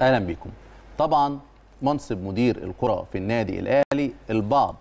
اهلا بيكم طبعا منصب مدير الكره في النادي الاهلي البعض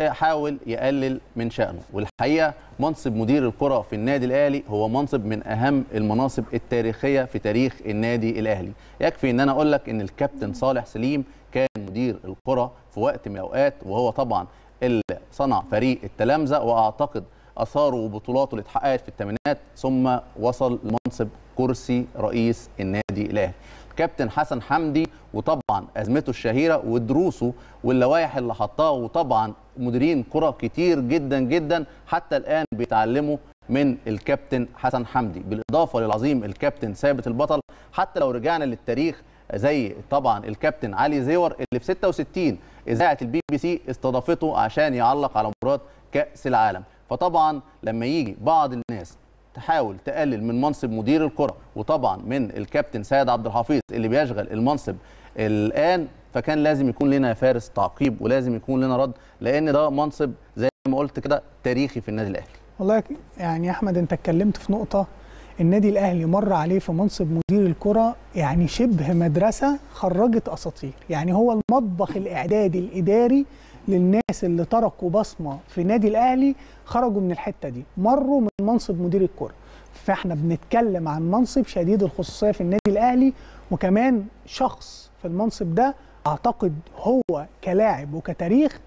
آه، حاول يقلل من شأنه والحقيقة منصب مدير الكرة في النادي الأهلي هو منصب من أهم المناصب التاريخية في تاريخ النادي الأهلي يكفي أن أنا أقول لك أن الكابتن صالح سليم كان مدير الكرة في وقت من الأوقات وهو طبعا اللي صنع فريق التلامذة وأعتقد أثاره وبطولاته اللي اتحققت في الثمانينات ثم وصل لمنصب كرسي رئيس النادي الأهلي كابتن حسن حمدي وطبعا ازمته الشهيره ودروسه واللوائح اللي حطها وطبعا مديرين كره كتير جدا جدا حتى الان بيتعلموا من الكابتن حسن حمدي بالاضافه للعظيم الكابتن ثابت البطل حتى لو رجعنا للتاريخ زي طبعا الكابتن علي زيور اللي في 66 اذاعه البي بي سي استضافته عشان يعلق على مباراه كاس العالم فطبعا لما يجي بعض الناس تحاول تقلل من منصب مدير الكره وطبعا من الكابتن سيد عبد الحفيظ اللي بيشغل المنصب الان فكان لازم يكون لنا يا فارس تعقيب ولازم يكون لنا رد لان ده منصب زي ما قلت كده تاريخي في النادي الاهلي والله يعني يا احمد انت اتكلمت في نقطه النادي الاهلي مر عليه في منصب مدير الكره يعني شبه مدرسه خرجت اساطير يعني هو المطبخ الاعدادي الاداري للناس اللي تركوا بصمه في نادي الاهلي خرجوا من الحته دي مروا من منصب مدير الكره فاحنا بنتكلم عن منصب شديد الخصوصيه في النادي الاهلي وكمان شخص في المنصب ده اعتقد هو كلاعب وكتاريخ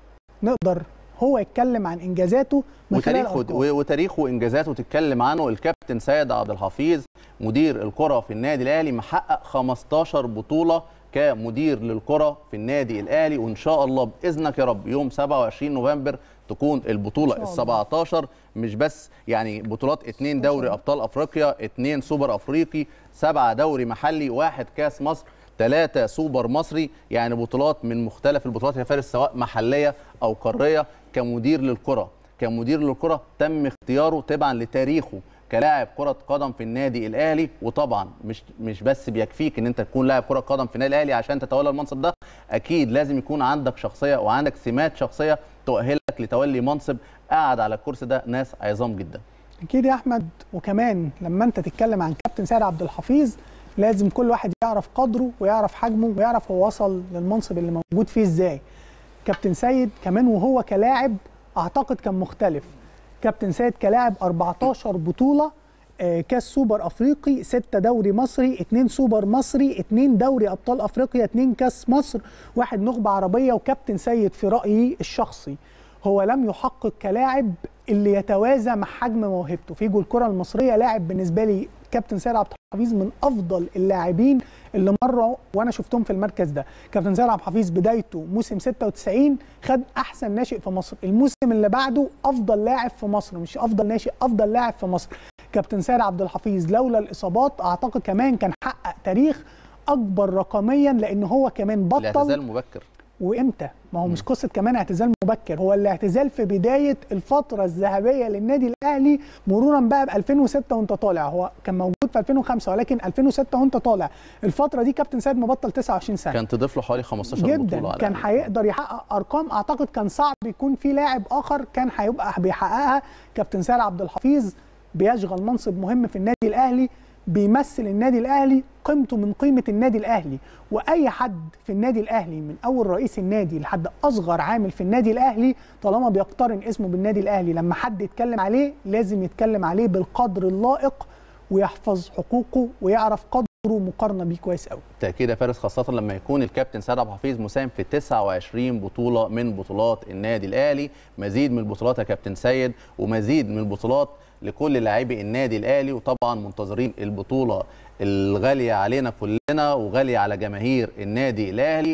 نقدر هو يتكلم عن انجازاته من خلال وتاريخه وانجازاته تتكلم عنه الكابتن سيد عبد الحفيظ مدير الكره في النادي الاهلي محقق 15 بطوله كمدير للكرة في النادي الأهلي وإن شاء الله بإذنك يا رب يوم 27 نوفمبر تكون البطولة ال 17 مش بس يعني بطولات اثنين دوري أبطال أفريقيا اثنين سوبر أفريقي سبعة دوري محلي واحد كاس مصر ثلاثة سوبر مصري يعني بطولات من مختلف البطولات يا فارس سواء محلية أو قارية كمدير للكرة كمدير للكرة تم اختياره تبعا لتاريخه كلاعب كره قدم في النادي الاهلي وطبعا مش مش بس بيكفيك ان انت تكون لاعب كره قدم في النادي الاهلي عشان تتولى المنصب ده اكيد لازم يكون عندك شخصيه وعندك سمات شخصيه تؤهلك لتولي منصب قاعد على الكرسي ده ناس عظام جدا اكيد يا احمد وكمان لما انت تتكلم عن كابتن سعد عبد الحفيظ لازم كل واحد يعرف قدره ويعرف حجمه ويعرف هو وصل للمنصب اللي موجود فيه ازاي كابتن سيد كمان وهو كلاعب اعتقد كان مختلف كابتن سيد كلاعب 14 بطوله آه، كاس سوبر افريقي 6 دوري مصري 2 سوبر مصري 2 دوري ابطال افريقيا 2 كاس مصر واحد نخبه عربيه وكابتن سيد في رايي الشخصي هو لم يحقق كلاعب اللي يتوازى مع حجم موهبته في جو الكره المصريه لاعب بالنسبه لي كابتن سيد عبد الحفيظ من افضل اللاعبين اللي مروا وانا شفتهم في المركز ده كابتن سيد عبد الحفيظ بدايته موسم 96 خد احسن ناشئ في مصر الموسم اللي بعده افضل لاعب في مصر مش افضل ناشئ افضل لاعب في مصر كابتن سيد عبد الحفيظ لولا الاصابات اعتقد كمان كان حقق تاريخ اكبر رقميا لان هو كمان بطل الاعتزال مبكر وامتى ما هو مش قصه كمان اعتزال مبكر هو الاعتزال في بدايه الفتره الذهبيه للنادي الاهلي مرورا بقى ب 2006 وانت طالع هو كان موجود في 2005 ولكن 2006 وانت طالع الفتره دي كابتن سيد مبطل 29 سنه كان تضيف له حوالي 15 بطوله جدا كان هيقدر يحقق ارقام اعتقد كان صعب يكون في لاعب اخر كان هيبقى بيحققها كابتن سيد عبد الحفيظ بيشغل منصب مهم في النادي الاهلي بيمثل النادي الاهلي قيمته من قيمه النادي الاهلي واي حد في النادي الاهلي من اول رئيس النادي لحد اصغر عامل في النادي الاهلي طالما بيقترن اسمه بالنادي الاهلي لما حد يتكلم عليه لازم يتكلم عليه بالقدر اللائق ويحفظ حقوقه ويعرف قدره مقارنه بيه كويس قوي بالتاكيد يا فارس خاصه لما يكون الكابتن سيد عبد الحفيظ مساهم في 29 بطوله من بطولات النادي الاهلي مزيد من البطولات يا كابتن سيد ومزيد من البطولات لكل لاعبي النادي الاهلي وطبعا منتظرين البطوله الغاليه علينا كلنا وغاليه على جماهير النادي الاهلي